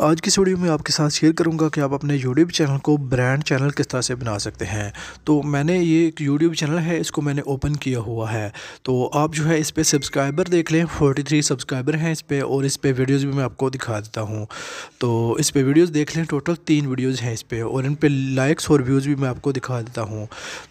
आज की वीडियो में आपके साथ शेयर करूंगा कि आप अपने यूट्यूब चैनल को ब्रांड चैनल किस तरह से बना सकते हैं तो मैंने ये एक यूट्यूब चैनल है इसको मैंने ओपन किया हुआ है तो आप जो है इस पर सब्सक्राइबर देख लें 43 सब्सक्राइबर हैं इस पर और इस पर वीडियोज़ भी मैं आपको दिखा देता हूँ तो इस पर वीडियोज़ देख लें टोटल तीन वीडियोज़ हैं इस पर और इन पर लाइक्स और व्यूज़ भी मैं आपको दिखा देता हूँ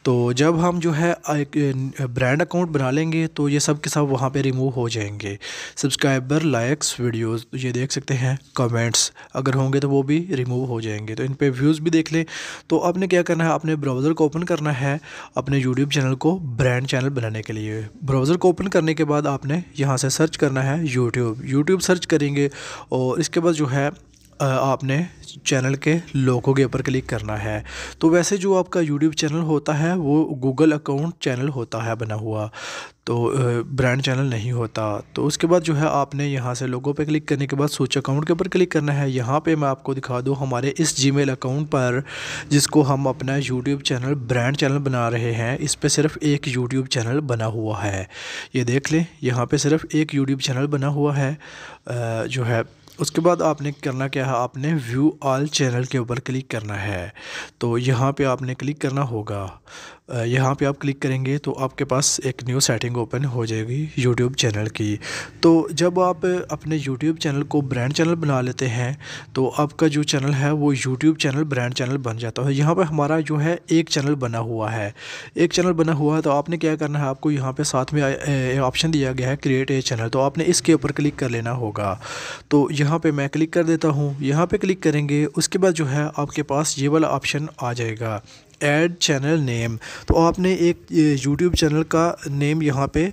तो जब हम जो है एक ब्रांड अकाउंट बना लेंगे तो ये सब के सब वहाँ पर रिमूव हो जाएंगे सब्सक्राइबर लाइक्स वीडियोज़ ये देख सकते हैं कमेंट्स अगर होंगे तो वो भी रिमूव हो जाएंगे तो इन पर व्यूज़ भी देख लें तो आपने क्या करना है अपने ब्राउज़र को ओपन करना है अपने यूट्यूब चैनल को ब्रांड चैनल बनाने के लिए ब्राउज़र को ओपन करने के बाद आपने यहाँ से सर्च करना है यूट्यूब यूट्यूब सर्च करेंगे और इसके बाद जो है आपने चैनल के लोगों के ऊपर क्लिक करना है तो वैसे जो आपका यूट्यूब चैनल होता है वो गूगल अकाउंट चैनल होता है बना हुआ तो ब्रांड चैनल नहीं होता तो उसके बाद जो है आपने यहाँ से लोगों पे क्लिक करने के बाद सोच अकाउंट के ऊपर क्लिक करना है यहाँ पे मैं आपको दिखा दूँ हमारे इस जीमेल अकाउंट पर जिसको हम अपना यूट्यूब चैनल ब्रांड चैनल बना रहे हैं इस पर सिर्फ एक यूट्यूब चैनल बना हुआ है ये देख लें यहाँ पर सिर्फ एक यूट्यूब चैनल बना हुआ है जो है उसके बाद आपने करना क्या है आपने व्यू ऑल चैनल के ऊपर क्लिक करना है तो यहाँ पे आपने क्लिक करना होगा यहाँ पे आप क्लिक करेंगे तो आपके पास एक न्यू सेटिंग ओपन हो जाएगी यूट्यूब चैनल की तो जब आप अपने यूट्यूब चैनल को ब्रांड चैनल बना लेते हैं तो आपका जो चैनल है वो यूट्यूब चैनल ब्रांड चैनल बन जाता है यहाँ पर हमारा जो है एक चैनल बना हुआ है एक चैनल बना हुआ है तो आपने क्या करना है आपको यहाँ पर साथ में ऑप्शन दिया गया है क्रिएट ए चैनल तो आपने इसके ऊपर क्लिक कर लेना होगा तो यहाँ यहाँ पे मैं क्लिक कर देता हूँ यहाँ पे क्लिक करेंगे उसके बाद जो है आपके पास ये वाला ऑप्शन आ जाएगा ऐड चैनल नेम तो आपने एक यूट्यूब चैनल का नेम यहाँ पे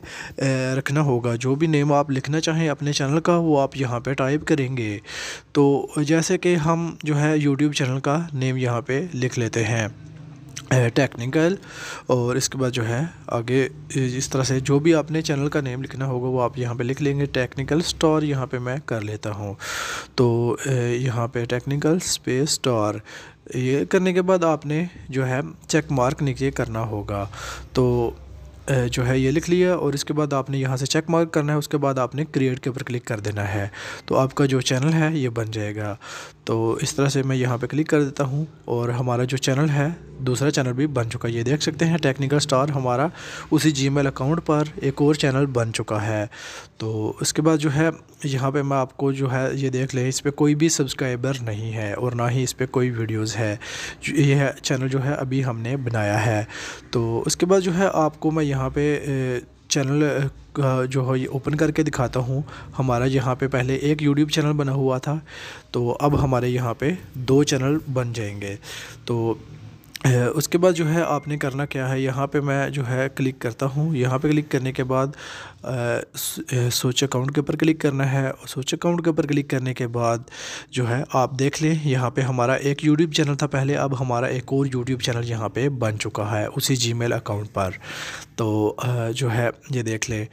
रखना होगा जो भी नेम आप लिखना चाहें अपने चैनल का वो आप यहाँ पे टाइप करेंगे तो जैसे कि हम जो है यूट्यूब चैनल का नेम यहाँ पे लिख लेते हैं टेक्निकल और इसके बाद जो है आगे इस तरह से जो भी आपने चैनल का नेम लिखना होगा वो आप यहाँ पे लिख लेंगे टेक्निकल स्टोर यहाँ पे मैं कर लेता हूँ तो यहाँ पे टेक्निकल स्पेस स्टोर ये करने के बाद आपने जो है चेक मार्क नीचे करना होगा तो जो है ये लिख लिया और इसके बाद आपने यहाँ से चेक मार्क करना है उसके बाद आपने क्रिएट के ऊपर क्लिक कर देना है तो आपका जो चैनल है ये बन जाएगा तो इस तरह से मैं यहाँ पे क्लिक कर देता हूँ और हमारा जो चैनल है दूसरा चैनल भी बन चुका है ये देख सकते हैं टेक्निकल स्टार हमारा उसी जी अकाउंट पर एक और चैनल बन चुका है तो उसके बाद जो है यहाँ पे मैं आपको जो है ये देख लें इस पर कोई भी सब्सक्राइबर नहीं है और ना ही इस पर कोई वीडियोस है यह चैनल जो है अभी हमने बनाया है तो उसके बाद जो है आपको मैं यहाँ पे चैनल जो है ये ओपन करके दिखाता हूँ हमारा यहाँ पे पहले एक यूट्यूब चैनल बना हुआ था तो अब हमारे यहाँ पे दो चैनल बन जाएंगे तो उसके बाद जो है आपने करना क्या है यहाँ पे मैं जो है क्लिक करता हूँ यहाँ पे क्लिक करने के बाद सोच अकाउंट के ऊपर क्लिक करना है और सोच अकाउंट के ऊपर क्लिक करने के बाद जो है आप देख लें यहाँ पे हमारा एक यूट्यूब चैनल था पहले अब हमारा एक और यूट्यूब चैनल यहाँ पे बन चुका है उसी जी अकाउंट पर तो जो है ये देख लें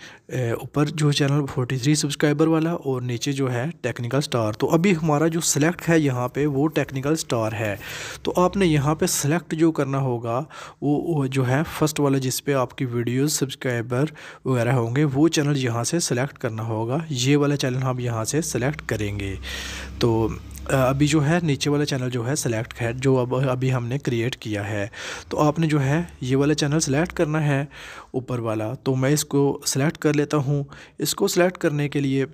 ऊपर जो चैनल 43 सब्सक्राइबर वाला और नीचे जो है टेक्निकल स्टार तो अभी हमारा जो सिलेक्ट है यहाँ पे वो टेक्निकल स्टार है तो आपने यहाँ पे सिलेक्ट जो करना होगा वो, वो जो है फर्स्ट वाला जिस पे आपकी वीडियोस सब्सक्राइबर वगैरह होंगे वो चैनल यहाँ से सेलेक्ट करना होगा ये वाला चैनल हम यहाँ से सेलेक्ट करेंगे तो अभी जो है नीचे वाला चैनल जो है सिलेक्ट है जो अब अभी हमने क्रिएट किया है तो आपने जो है ये वाला चैनल सेलेक्ट करना है ऊपर वाला तो मैं इसको सेलेक्ट कर लेता हूँ इसको सेलेक्ट करने के लिए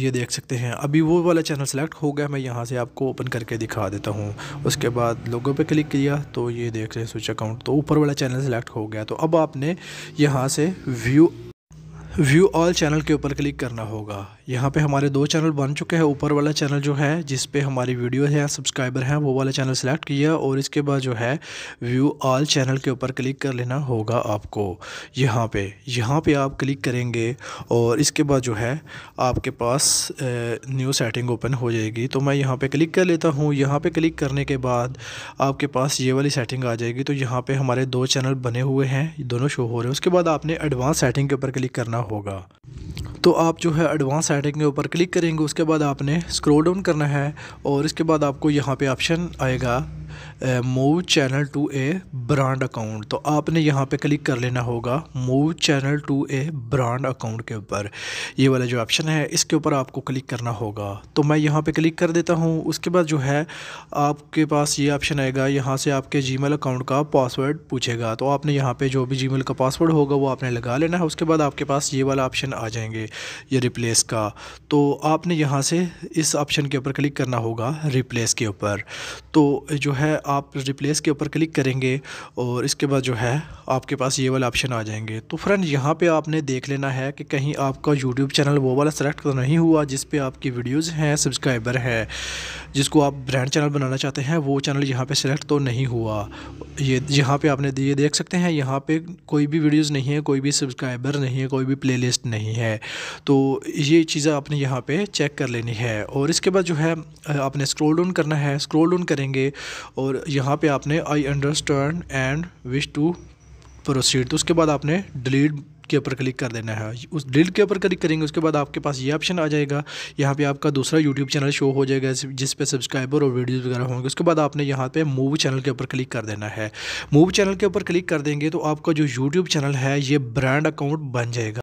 ये देख सकते हैं अभी वो वाला चैनल सेलेक्ट हो गया मैं यहाँ से आपको ओपन करके दिखा देता हूँ उसके बाद लोगों पे क्लिक किया तो ये देख रहे हैं स्विच अकाउंट तो ऊपर वाला चैनल सेलेक्ट हो गया तो अब आपने यहाँ से व्यू व्यू ऑल चैनल के ऊपर क्लिक करना होगा यहाँ पे हमारे दो चैनल बन चुके हैं ऊपर वाला चैनल जो है जिस पे हमारी वीडियो है सब्सक्राइबर हैं वो वाला चैनल सेलेक्ट किया और इसके बाद जो है व्यू ऑल चैनल के ऊपर क्लिक कर लेना होगा आपको यहाँ पे यहाँ पे आप क्लिक करेंगे और इसके बाद जो है आपके पास न्यू सेटिंग ओपन हो जाएगी तो मैं यहाँ पर क्लिक कर लेता हूँ यहाँ पर क्लिक करने के बाद आपके पास ये वाली सेटिंग आ जाएगी तो यहाँ पर हमारे दो चैनल बने हुए हैं दोनों शो हो रहे हैं उसके बाद आपने एडवांस सेटिंग के ऊपर क्लिक करना होगा तो आप जो है एडवांस सेटिंग के ऊपर क्लिक करेंगे उसके बाद आपने स्क्रॉल डाउन करना है और इसके बाद आपको यहाँ पे ऑप्शन आएगा move channel to a brand account तो आपने यहाँ पे क्लिक कर लेना होगा move channel to a brand account के ऊपर ये वाला जो ऑप्शन है इसके ऊपर आपको क्लिक करना होगा तो मैं यहाँ पे क्लिक कर देता हूँ उसके बाद जो है आपके पास ये ऑप्शन आएगा यहाँ से आपके जी अकाउंट का पासवर्ड पूछेगा तो आपने यहाँ पर जो भी जी का पासवर्ड होगा वो आपने लगा लेना है उसके बाद आपके पास ये वाला ऑप्शन आ जाएंगे ये रिप्लेस का तो आपने यहाँ से इस ऑप्शन के ऊपर क्लिक करना होगा रिप्लेस के ऊपर तो जो है है आप रिप्लेस के ऊपर क्लिक करेंगे और इसके बाद जो है आपके पास ये वाला ऑप्शन आ जाएंगे तो फ्रेंड यहाँ पे आपने देख लेना है कि कहीं आपका यूट्यूब चैनल वो वाला सेलेक्ट तो नहीं हुआ जिस पे आपकी वीडियोज़ हैं सब्सक्राइबर है जिसको आप ब्रांड चैनल बनाना चाहते हैं वो चैनल यहाँ पर सेलेक्ट तो नहीं हुआ ये यहाँ पर आपने ये देख सकते हैं यहाँ पर कोई भी वीडियोज़ नहीं है कोई भी सब्सक्राइबर नहीं है कोई भी प्ले नहीं है तो ये चीज़ें आपने यहाँ पर चेक कर लेनी है और इसके बाद जो है आपने स्क्रोल डाउन करना है स्क्रोल डाउन करेंगे और यहाँ पे आपने I understand and wish to proceed तो उसके बाद आपने डिलीट के ऊपर क्लिक कर देना है उस डिलीट के ऊपर क्लिक करेंगे उसके बाद आपके पास ये ऑप्शन आ जाएगा यहाँ पे आपका दूसरा यूट्यूब चैनल शो हो जाएगा जिस पे सब्सक्राइबर और वीडियोस वगैरह होंगे उसके बाद आपने यहाँ पे मूव चैनल के ऊपर क्लिक कर देना है मूव चैनल के ऊपर क्लिक कर देंगे तो आपका जो यूट्यूब चैनल है ये ब्रांड अकाउंट बन जाएगा